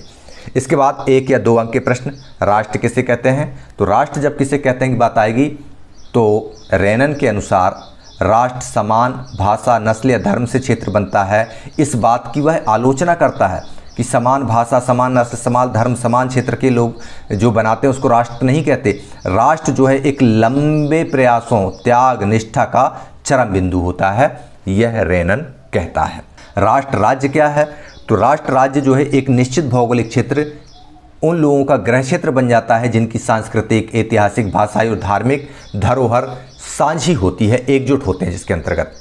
इसके बाद एक या दो अंक के प्रश्न राष्ट्र किसे कहते हैं तो राष्ट्र जब किसे कहते हैं कि बात आएगी तो रेनन के अनुसार राष्ट्र समान भाषा नस्ल या धर्म से क्षेत्र बनता है इस बात की वह आलोचना करता है कि समान भाषा समान नस्ल समान धर्म समान क्षेत्र के लोग जो बनाते हैं उसको राष्ट्र नहीं कहते राष्ट्र जो है एक लंबे प्रयासों त्याग निष्ठा का चरम बिंदु होता है यह रेनन कहता है राष्ट्र राज्य क्या है तो राष्ट्र राज्य जो है एक निश्चित भौगोलिक क्षेत्र उन लोगों का ग्रह क्षेत्र बन जाता है जिनकी सांस्कृतिक ऐतिहासिक भाषाई और धार्मिक धरोहर साझी होती है एकजुट होते हैं जिसके अंतर्गत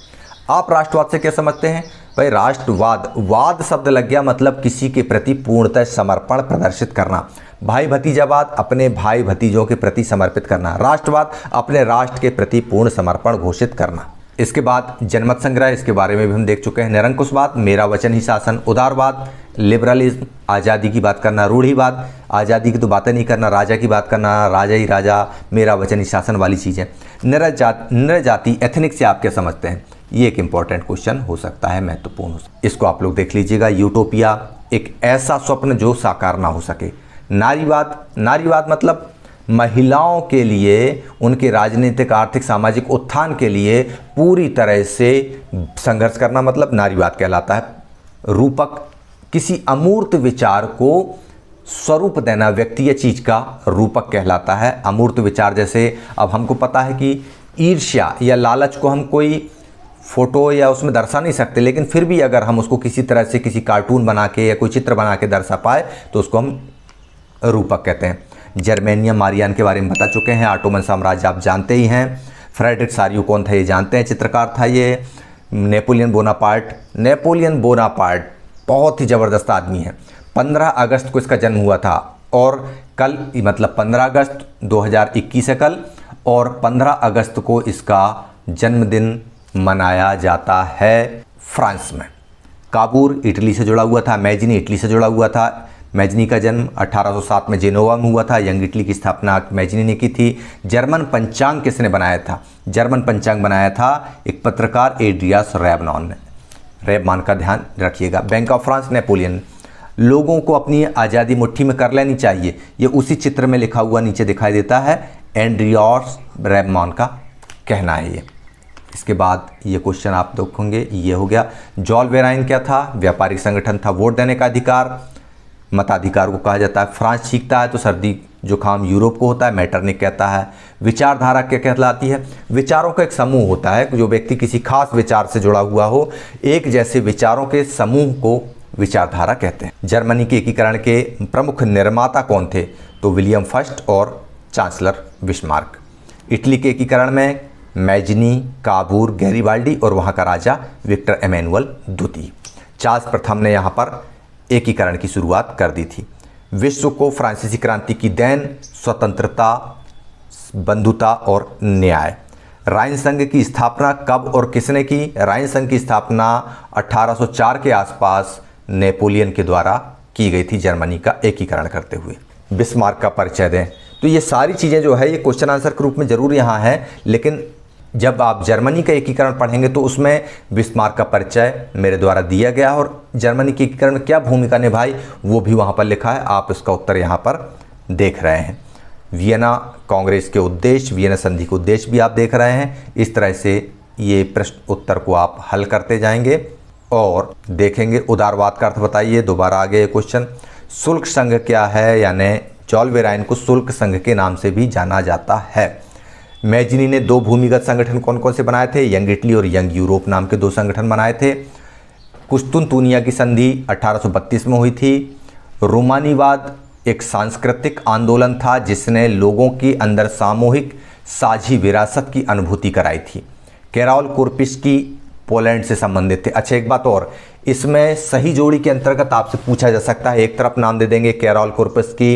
आप राष्ट्रवाद से क्या समझते हैं भाई राष्ट्रवाद वाद शब्द लग गया मतलब किसी के प्रति पूर्णतः समर्पण प्रदर्शित करना भाई भतीजावाद अपने भाई भतीजों के प्रति समर्पित करना राष्ट्रवाद अपने राष्ट्र के प्रति पूर्ण समर्पण घोषित करना इसके बाद जनमत संग्रह इसके बारे में भी हम देख चुके हैं निरंकुशवाद मेरा वचन ही शासन उदारवाद लिबरलिज्म आज़ादी की बात करना रूढ़ीवाद आज़ादी की तो बातें नहीं करना राजा की बात करना राजा ही राजा मेरा वचन ही शासन वाली चीज़ें निरजात निरजाति एथनिक से आप क्या समझते हैं ये एक इम्पॉर्टेंट क्वेश्चन हो सकता है महत्वपूर्ण इसको आप लोग देख लीजिएगा यूटोपिया एक ऐसा स्वप्न जो साकार ना हो सके नारीवाद नारीवाद मतलब महिलाओं के लिए उनके राजनीतिक आर्थिक सामाजिक उत्थान के लिए पूरी तरह से संघर्ष करना मतलब नारीवाद कहलाता है रूपक किसी अमूर्त विचार को स्वरूप देना व्यक्तीय चीज का रूपक कहलाता है अमूर्त विचार जैसे अब हमको पता है कि ईर्ष्या या लालच को हम कोई फोटो या उसमें दर्शा नहीं सकते लेकिन फिर भी अगर हम उसको किसी तरह से किसी कार्टून बना के या कोई चित्र बना के दर्शा पाए तो उसको हम रूपक कहते हैं जर्मेनिया मारियान के बारे में बता चुके हैं ऑटोमन साम्राज्य आप जानते ही हैं फ्रेडरिक सारियो कौन था ये जानते हैं चित्रकार था ये नेपोलियन बोनापार्ट नेपोलियन बोनापार्ट बहुत ही ज़बरदस्त आदमी है 15 अगस्त को इसका जन्म हुआ था और कल मतलब 15 अगस्त 2021 है कल और 15 अगस्त को इसका जन्मदिन मनाया जाता है फ्रांस में काबूर इटली से जुड़ा हुआ था मैजिनी इटली से जुड़ा हुआ था मैजनी का जन्म 1807 में जेनोवा में हुआ था यंग इटली की स्थापना मैजनी ने की थी जर्मन पंचांग किसने बनाया था जर्मन पंचांग बनाया था एक पत्रकार एड्रियास रेबनॉन ने रेबमान का ध्यान रखिएगा बैंक ऑफ फ्रांस नेपोलियन लोगों को अपनी आज़ादी मुट्ठी में कर लेनी चाहिए ये उसी चित्र में लिखा हुआ नीचे दिखाई देता है एंड्रियॉर्स रेबमान का कहना है ये इसके बाद ये क्वेश्चन आप देखोगे ये हो गया जॉल वेराइन क्या था व्यापारिक संगठन था वोट देने का अधिकार मताधिकार को कहा जाता है फ्रांस छींकता है तो सर्दी जुकाम यूरोप को होता है मैटरनिक कहता है विचारधारा क्या कहलाती है विचारों का एक समूह होता है जो व्यक्ति किसी खास विचार से जुड़ा हुआ हो एक जैसे विचारों के समूह को विचारधारा कहते हैं जर्मनी के एकीकरण के प्रमुख निर्माता कौन थे तो विलियम फर्स्ट और चांसलर बिस्मार्क इटली के एकीकरण में मैजनी काबूर गैरीबाल्डी और वहाँ का राजा विक्टर एमैनुअल द्वितीय चार्ल्स प्रथम ने यहाँ पर एकीकरण की शुरुआत कर दी थी विश्व को फ्रांसीसी क्रांति की देन स्वतंत्रता बंधुता और न्याय राइन संघ की स्थापना कब और किसने की राइन संघ की स्थापना 1804 के आसपास नेपोलियन के द्वारा की गई थी जर्मनी का एकीकरण करते हुए बिस्मार्क का परिचय दें तो ये सारी चीज़ें जो है ये क्वेश्चन आंसर के रूप में ज़रूर यहाँ हैं लेकिन जब आप जर्मनी का एकीकरण पढ़ेंगे तो उसमें बिस्मार्क का परिचय मेरे द्वारा दिया गया और जर्मनी के एकीकरण में क्या भूमिका निभाई वो भी वहाँ पर लिखा है आप इसका उत्तर यहाँ पर देख रहे हैं वियना कांग्रेस के उद्देश्य वियना संधि के उद्देश्य भी आप देख रहे हैं इस तरह से ये प्रश्न उत्तर को आप हल करते जाएंगे और देखेंगे उदारवाद का अर्थ बताइए दोबारा आगे ये क्वेश्चन शुल्क संघ क्या है यानी चौल वेराइन को शुल्क संघ के नाम से भी जाना जाता है मैजिनी ने दो भूमिगत संगठन कौन कौन से बनाए थे यंग इटली और यंग यूरोप नाम के दो संगठन बनाए थे तूनिया की संधि 1832 में हुई थी रोमानीवाद एक सांस्कृतिक आंदोलन था जिसने लोगों के अंदर सामूहिक साझी विरासत की अनुभूति कराई थी केराउल कुरपिश की पोलैंड से संबंधित थे अच्छा एक बात और इसमें सही जोड़ी के अंतर्गत आपसे पूछा जा सकता है एक तरफ नाम दे देंगे केराउल कुरपिश की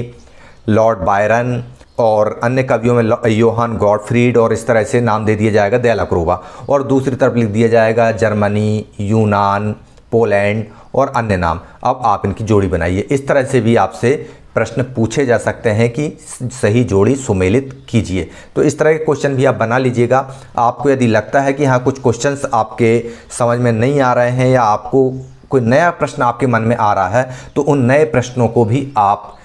लॉर्ड बायरन और अन्य कवियों में योहान गॉडफ्रीड और इस तरह से नाम दे दिया जाएगा दयाला क्रोबा और दूसरी तरफ लिख दिया जाएगा जर्मनी यूनान पोलैंड और अन्य नाम अब आप इनकी जोड़ी बनाइए इस तरह से भी आपसे प्रश्न पूछे जा सकते हैं कि सही जोड़ी सुमेलित कीजिए तो इस तरह के क्वेश्चन भी आप बना लीजिएगा आपको यदि लगता है कि हाँ कुछ क्वेश्चंस आपके समझ में नहीं आ रहे हैं या आपको कोई नया प्रश्न आपके मन में आ रहा है तो उन नए प्रश्नों को भी आप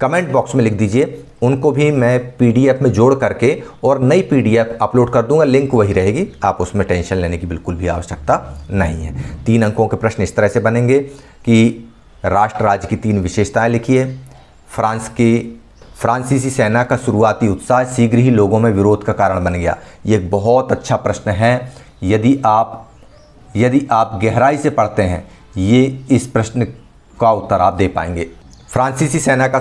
कमेंट बॉक्स में लिख दीजिए उनको भी मैं पीडीएफ में जोड़ करके और नई पीडीएफ अपलोड कर दूंगा लिंक वही रहेगी आप उसमें टेंशन लेने की बिल्कुल भी आवश्यकता नहीं है तीन अंकों के प्रश्न इस तरह से बनेंगे कि राष्ट्र राज्य की तीन विशेषताएं लिखिए फ्रांस की फ्रांसीसी सेना का शुरुआती उत्साह शीघ्र ही लोगों में विरोध का कारण बन गया ये एक बहुत अच्छा प्रश्न है यदि आप यदि आप गहराई से पढ़ते हैं ये इस प्रश्न का उत्तर आप दे पाएंगे फ्रांसीसी सेना का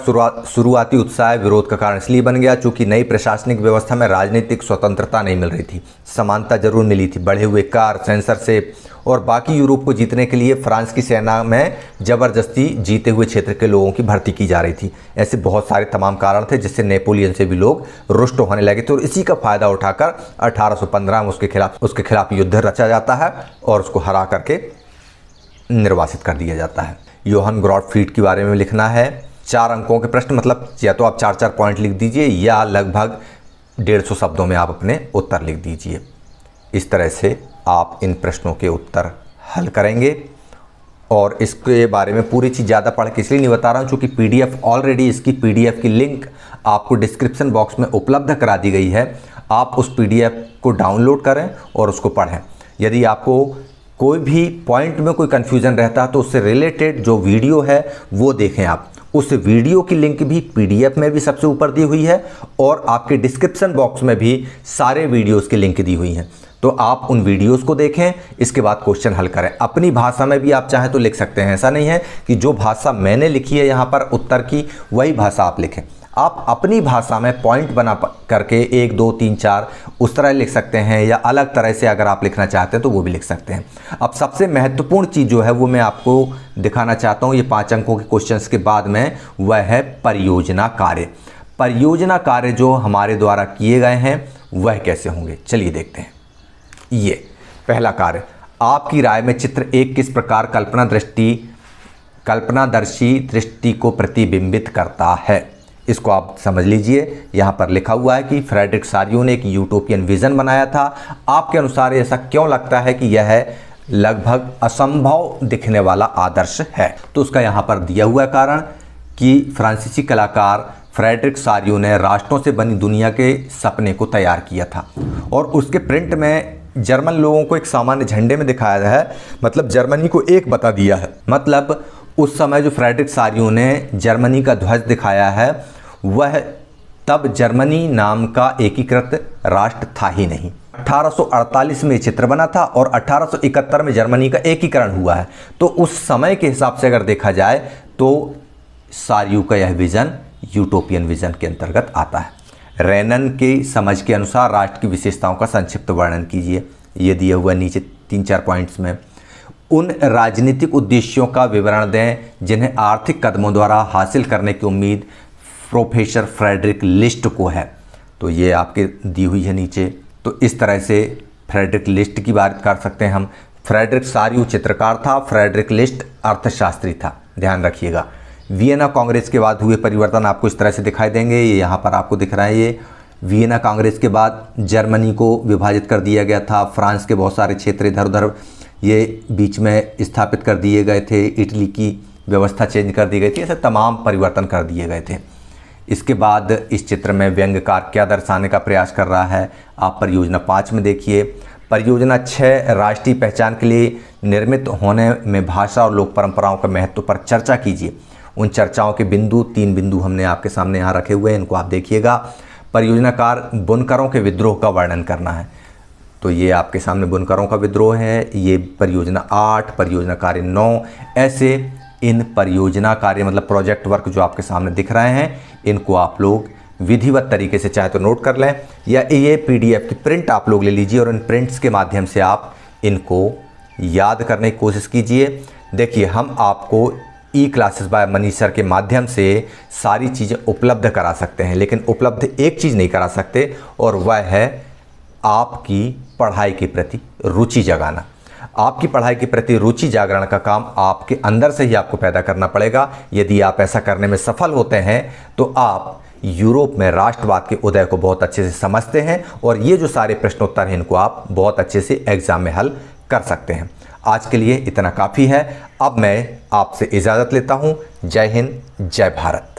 शुरुआती उत्साह विरोध का कारण इसलिए बन गया चूंकि नई प्रशासनिक व्यवस्था में राजनीतिक स्वतंत्रता नहीं मिल रही थी समानता जरूर मिली थी बढ़े हुए कार सेंसरशिप और बाकी यूरोप को जीतने के लिए फ्रांस की सेना में ज़बरदस्ती जीते हुए क्षेत्र के लोगों की भर्ती की जा रही थी ऐसे बहुत सारे तमाम कारण थे जिससे नेपोलियन से भी लोग रुष्ट होने लगे थे और इसी का फायदा उठाकर अठारह में उसके खिलाफ उसके खिलाफ युद्ध रचा जाता है और उसको हरा करके निर्वासित कर दिया जाता है योहन ग्रॉडफ्रीड के बारे में लिखना है चार अंकों के प्रश्न मतलब या तो आप चार चार पॉइंट लिख दीजिए या लगभग डेढ़ सौ शब्दों में आप अपने उत्तर लिख दीजिए इस तरह से आप इन प्रश्नों के उत्तर हल करेंगे और इसके बारे में पूरी चीज़ ज़्यादा पढ़ के इसलिए नहीं बता रहा हूँ चूँकि पी ऑलरेडी इसकी पी की लिंक आपको डिस्क्रिप्शन बॉक्स में उपलब्ध करा दी गई है आप उस पी को डाउनलोड करें और उसको पढ़ें यदि आपको कोई भी पॉइंट में कोई कन्फ्यूज़न रहता है तो उससे रिलेटेड जो वीडियो है वो देखें आप उस वीडियो की लिंक भी पीडीएफ में भी सबसे ऊपर दी हुई है और आपके डिस्क्रिप्शन बॉक्स में भी सारे वीडियोस की लिंक दी हुई हैं तो आप उन वीडियोस को देखें इसके बाद क्वेश्चन हल करें अपनी भाषा में भी आप चाहें तो लिख सकते हैं ऐसा नहीं है कि जो भाषा मैंने लिखी है यहाँ पर उत्तर की वही भाषा आप लिखें आप अपनी भाषा में पॉइंट बना करके एक दो तीन चार उस तरह लिख सकते हैं या अलग तरह से अगर आप लिखना चाहते हैं तो वो भी लिख सकते हैं अब सबसे महत्वपूर्ण चीज़ जो है वो मैं आपको दिखाना चाहता हूँ ये पाँच अंकों के क्वेश्चन के बाद में वह है परियोजना कार्य परियोजना कार्य जो हमारे द्वारा किए गए हैं वह कैसे होंगे चलिए देखते हैं ये पहला कार्य आपकी राय में चित्र एक किस प्रकार कल्पना दृष्टि कल्पनादर्शी दृष्टि को प्रतिबिंबित करता है इसको आप समझ लीजिए यहाँ पर लिखा हुआ है कि फ्रेडरिक सारियो ने एक यूटोपियन विज़न बनाया था आपके अनुसार ऐसा क्यों लगता है कि यह लगभग असंभव दिखने वाला आदर्श है तो उसका यहाँ पर दिया हुआ कारण कि फ्रांसीसी कलाकार फ्रेडरिक सारियो ने राष्ट्रों से बनी दुनिया के सपने को तैयार किया था और उसके प्रिंट में जर्मन लोगों को एक सामान्य झंडे में दिखाया है मतलब जर्मनी को एक बता दिया है मतलब उस समय जो फ्रेडरिक सारियो ने जर्मनी का ध्वज दिखाया है वह तब जर्मनी नाम का एकीकृत राष्ट्र था ही नहीं 1848 में चित्र बना था और 1871 में जर्मनी का एकीकरण हुआ है तो उस समय के हिसाब से अगर देखा जाए तो सारियू का यह विज़न यूटोपियन विज़न के अंतर्गत आता है रेनन के समझ के अनुसार राष्ट्र की विशेषताओं का संक्षिप्त वर्णन कीजिए यह दिया हुआ नीचे तीन चार पॉइंट्स में उन राजनीतिक उद्देश्यों का विवरण दें जिन्हें आर्थिक कदमों द्वारा हासिल करने की उम्मीद प्रोफेसर फ्रेडरिक लिस्ट को है तो ये आपके दी हुई है नीचे तो इस तरह से फ्रेडरिक लिस्ट की बात कर सकते हैं हम फ्रेडरिक सारियू चित्रकार था फ्रेडरिक लिस्ट अर्थशास्त्री था ध्यान रखिएगा वियना कांग्रेस के बाद हुए परिवर्तन आपको इस तरह से दिखाई देंगे ये यहाँ पर आपको दिख रहा है ये वियना कांग्रेस के बाद जर्मनी को विभाजित कर दिया गया था फ्रांस के बहुत सारे क्षेत्र इधर उधर ये बीच में स्थापित कर दिए गए थे इटली की व्यवस्था चेंज कर दी गई थी ऐसे तमाम परिवर्तन कर दिए गए थे इसके बाद इस चित्र में व्यंग्यकार क्या दर्शाने का प्रयास कर रहा है आप परियोजना पाँच में देखिए परियोजना छः राष्ट्रीय पहचान के लिए निर्मित होने में भाषा और लोक परंपराओं के महत्व पर चर्चा कीजिए उन चर्चाओं के बिंदु तीन बिंदु हमने आपके सामने यहाँ रखे हुए हैं इनको आप देखिएगा परियोजनाकार बुनकरों के विद्रोह का वर्णन करना है तो ये आपके सामने बुनकरों का विद्रोह है ये परियोजना आठ परियोजना कार्य नौ ऐसे इन परियोजना कार्य मतलब प्रोजेक्ट वर्क जो आपके सामने दिख रहे हैं इनको आप लोग विधिवत तरीके से चाहे तो नोट कर लें या ये पीडीएफ की प्रिंट आप लोग ले लीजिए और इन प्रिंट्स के माध्यम से आप इनको याद करने की कोशिश कीजिए देखिए हम आपको ई क्लासेस बाय मनीषर के माध्यम से सारी चीज़ें उपलब्ध करा सकते हैं लेकिन उपलब्ध एक चीज़ नहीं करा सकते और वह है आपकी पढ़ाई के प्रति रुचि जगाना आपकी पढ़ाई के प्रति रुचि जागरण का काम आपके अंदर से ही आपको पैदा करना पड़ेगा यदि आप ऐसा करने में सफल होते हैं तो आप यूरोप में राष्ट्रवाद के उदय को बहुत अच्छे से समझते हैं और ये जो सारे प्रश्नोत्तर हैं इनको आप बहुत अच्छे से एग्ज़ाम में हल कर सकते हैं आज के लिए इतना काफ़ी है अब मैं आपसे इजाज़त लेता हूँ जय हिंद जय भारत